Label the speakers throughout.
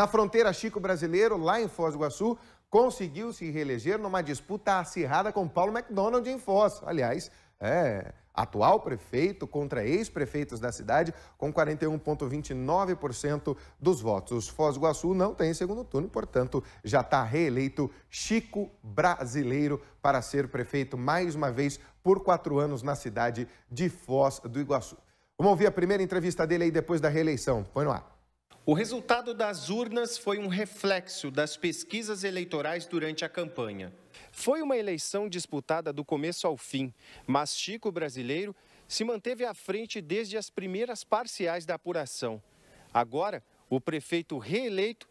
Speaker 1: Na fronteira Chico-Brasileiro, lá em Foz do Iguaçu, conseguiu se reeleger numa disputa acirrada com Paulo McDonald em Foz. Aliás, é, atual prefeito contra ex-prefeitos da cidade, com 41,29% dos votos. Foz do Iguaçu não tem segundo turno, portanto, já está reeleito Chico Brasileiro para ser prefeito mais uma vez por quatro anos na cidade de Foz do Iguaçu. Vamos ouvir a primeira entrevista dele aí depois da reeleição. Põe no ar. O resultado das
Speaker 2: urnas foi um reflexo das pesquisas eleitorais durante a campanha. Foi uma eleição disputada do começo ao fim, mas Chico Brasileiro se manteve à frente desde as primeiras parciais da apuração. Agora, o prefeito reeleito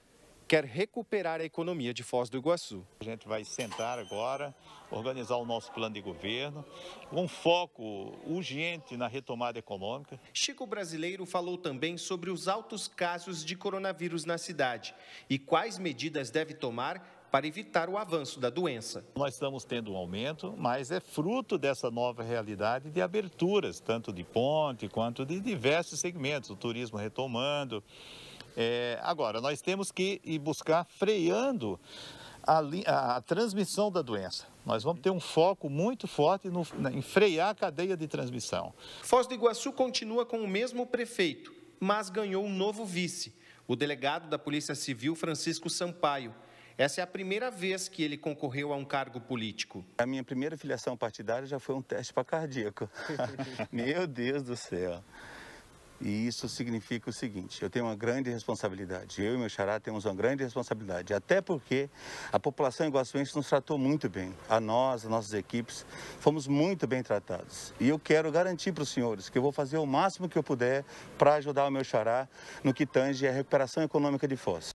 Speaker 2: quer recuperar a economia de Foz do Iguaçu. A gente vai sentar agora,
Speaker 3: organizar o nosso plano de governo, um foco urgente na retomada
Speaker 2: econômica. Chico Brasileiro falou também sobre os altos casos de coronavírus na cidade e quais medidas deve tomar para evitar o avanço da doença. Nós estamos tendo um aumento,
Speaker 3: mas é fruto dessa nova realidade de aberturas, tanto de ponte quanto de diversos segmentos, o turismo retomando, é, agora, nós temos que ir buscar freando a, a, a, transmissão da doença. Nós
Speaker 2: vamos ter um foco muito forte no, em frear a cadeia de transmissão. Foz do Iguaçu continua com o mesmo prefeito, mas ganhou um novo vice, o delegado da Polícia Civil, Francisco Sampaio. Essa é a primeira vez que ele concorreu a um cargo político.
Speaker 4: A minha primeira filiação partidária já foi um teste para cardíaco. Meu Deus do céu. E isso significa o seguinte: eu tenho uma grande responsabilidade. Eu e meu xará temos uma grande responsabilidade. Até porque a população iguaçuense nos tratou muito bem. A nós, as nossas equipes, fomos muito bem tratados. E eu quero garantir para os senhores que eu vou fazer o máximo que eu puder para ajudar o meu xará no que tange a recuperação econômica de Foz.